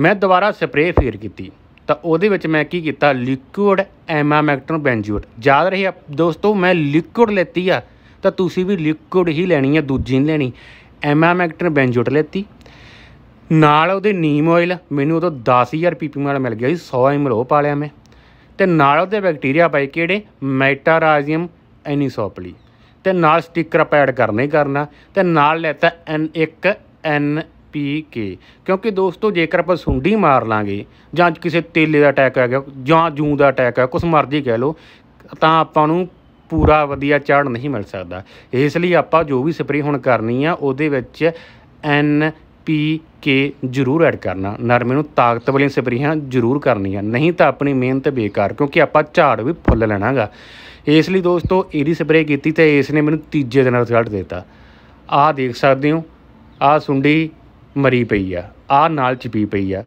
ਮੈਂ ਦੁਬਾਰਾ ਸਪਰੇਅ ਫੇਰ ਕੀਤੀ ਤਾਂ ਉਹਦੇ ਵਿੱਚ ਮੈਂ ਕੀ ਕੀਤਾ ਲਿਕੁਇਡ ਐਮਾਮੈਕਟਨ ਬੈਂਜੂਟ ਯਾਦ ਰਹੀ ਦੋਸਤੋ ਮੈਂ ਲਿਕੁਇਡ ਲੈਤੀ ਆ ਤਾਂ ਤੁਸੀਂ ਵੀ ਲਿਕੁਇਡ ਹੀ ਲੈਣੀ ਆ ਦੂਜੀ ਨਹੀਂ ਲੈਣੀ ਐਮਾਮੈਕਟਨ ਬੈਂਜੂਟ ਲੈਤੀ ਨਾਲ ਉਹਦੇ ਨੀਮ ਆਇਲ ਮੈਨੂੰ ਉਦੋਂ 10000 ppm ਵਾਲਾ ਮਿਲ ਗਿਆ ਸੀ 100 ml ਉਹ ਪਾ ਲਿਆ ਮੈਂ ਤੇ ਨਾਲ ਉਹਦੇ ਬੈਕਟੀਰੀਆ ਪਾਈ ਕਿਹੜੇ ਮੈਟਾਰਾਜ਼ੀਅਮ ਐਨੀਸੋਪਲੀ ਤੇ ਨਾਲ ਸਟicker ਐਡ ਕਰਨੇ ਕਰਨਾ ਤੇ ਨਾਲ ਲੈਤਾ ਇੱਕ ਐਨ ਪੀ ਕੇ ਕਿਉਂਕਿ ਦੋਸਤੋ ਜੇਕਰ ਆਪਾਂ ਸੁੰਡੀ ਮਾਰ ਲਾਂਗੇ ਜਾਂ ਕਿਸੇ ਤੇਲੇ ਦਾ ਅਟੈਕ ਆ ਗਿਆ ਜਾਂ ਜੂੰ ਦਾ ਅਟੈਕ ਆ ਕੁਛ ਮਰਜ਼ੀ ਕਹਿ ਲੋ ਤਾਂ ਆਪਾਂ ਨੂੰ ਪੂਰਾ ਵਧੀਆ ਚੜ੍ਹ ਨਹੀਂ ਮਿਲ ਸਕਦਾ ਇਸ ਲਈ ਆਪਾਂ ਜੋ ਵੀ ਸਪਰੇਅ ਹੁਣ ਕਰਨੀ ਆ ਉਹਦੇ ਵਿੱਚ ਐਨ ਪੀ ਕੇ ਜ਼ਰੂਰ ਐਡ ਕਰਨਾ ਨਰਮੇ ਨੂੰ ਤਾਕਤ ਵਾਲੀਆਂ ਸਪਰੇਹਾਂ ਜ਼ਰੂਰ ਕਰਨੀਆਂ ਨਹੀਂ ਤਾਂ ਆਪਣੀ ਮਿਹਨਤ ਬੇਕਾਰ ਕਿਉਂਕਿ ਆਪਾਂ ਝਾੜ ਵੀ ਫੁੱਲ ਲੈਣਾਗਾ ਇਸ ਲਈ ਦੋਸਤੋ ਇਹਦੀ ਸਪਰੇਅ ਕੀਤੀ ਤੇ ਇਸ ਨੇ ਮੈਨੂੰ ਤੀਜੇ ਦਿਨ ਰਿਜ਼ਲਟ ਦਿੱਤਾ ਆਹ ਦੇਖ ਸਕਦੇ ਹੋ ਆਹ ਸੁੰਡੀ ਮਰੀ ਪਈ ਆ ਆਹ ਨਾਲ ਚਿੱਪੀ ਪਈ ਆ